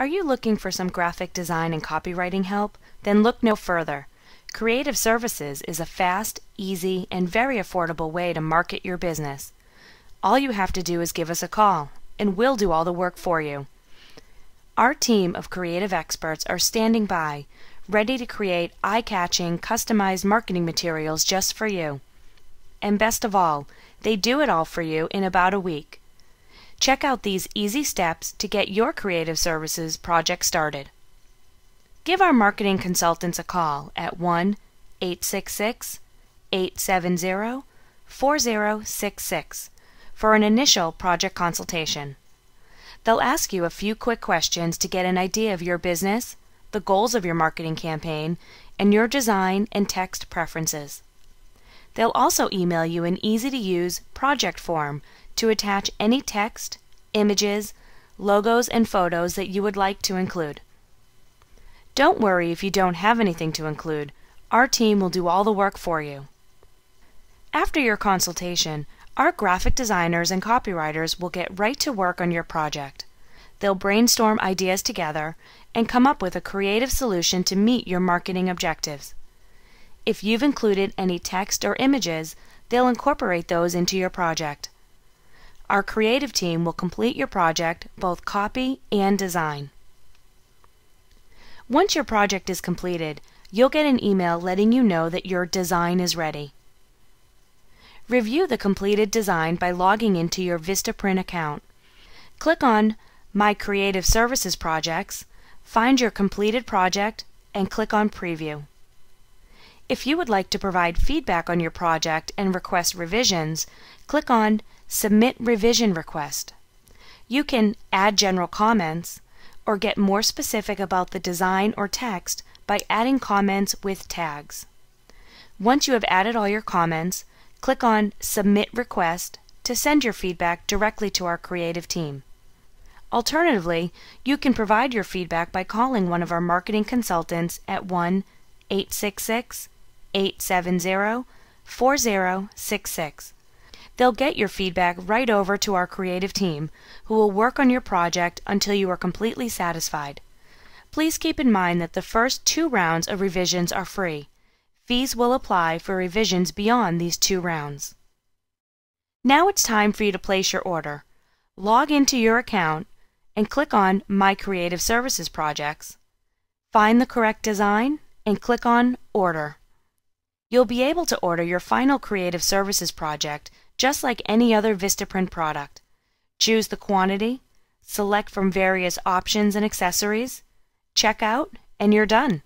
Are you looking for some graphic design and copywriting help? Then look no further. Creative Services is a fast, easy, and very affordable way to market your business. All you have to do is give us a call, and we'll do all the work for you. Our team of creative experts are standing by, ready to create eye catching, customized marketing materials just for you. And best of all, they do it all for you in about a week. Check out these easy steps to get your creative services project started. Give our marketing consultants a call at 1 866 870 4066 for an initial project consultation. They'll ask you a few quick questions to get an idea of your business, the goals of your marketing campaign, and your design and text preferences. They'll also email you an easy-to-use project form to attach any text, images, logos, and photos that you would like to include. Don't worry if you don't have anything to include. Our team will do all the work for you. After your consultation, our graphic designers and copywriters will get right to work on your project. They'll brainstorm ideas together and come up with a creative solution to meet your marketing objectives. If you've included any text or images, they'll incorporate those into your project. Our creative team will complete your project, both copy and design. Once your project is completed, you'll get an email letting you know that your design is ready. Review the completed design by logging into your Vistaprint account. Click on My Creative Services Projects, find your completed project, and click on Preview. If you would like to provide feedback on your project and request revisions, click on Submit Revision Request. You can add general comments or get more specific about the design or text by adding comments with tags. Once you have added all your comments, click on Submit Request to send your feedback directly to our creative team. Alternatively, you can provide your feedback by calling one of our marketing consultants at 1 866 870 4066. They'll get your feedback right over to our creative team, who will work on your project until you are completely satisfied. Please keep in mind that the first two rounds of revisions are free. Fees will apply for revisions beyond these two rounds. Now it's time for you to place your order. Log into your account and click on My Creative Services Projects. Find the correct design and click on Order. You'll be able to order your final creative services project just like any other Vistaprint product. Choose the quantity, select from various options and accessories, check out, and you're done.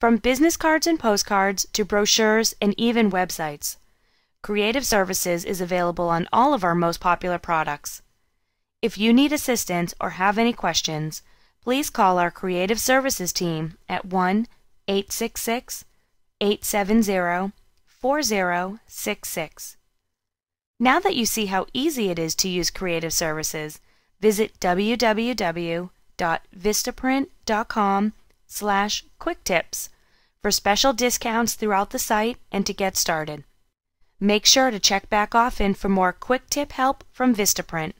From business cards and postcards to brochures and even websites, Creative Services is available on all of our most popular products. If you need assistance or have any questions, please call our Creative Services team at 1 866 870-4066. Now that you see how easy it is to use creative services, visit www.vistaprint.com slash quicktips for special discounts throughout the site and to get started. Make sure to check back often for more quick tip help from Vistaprint.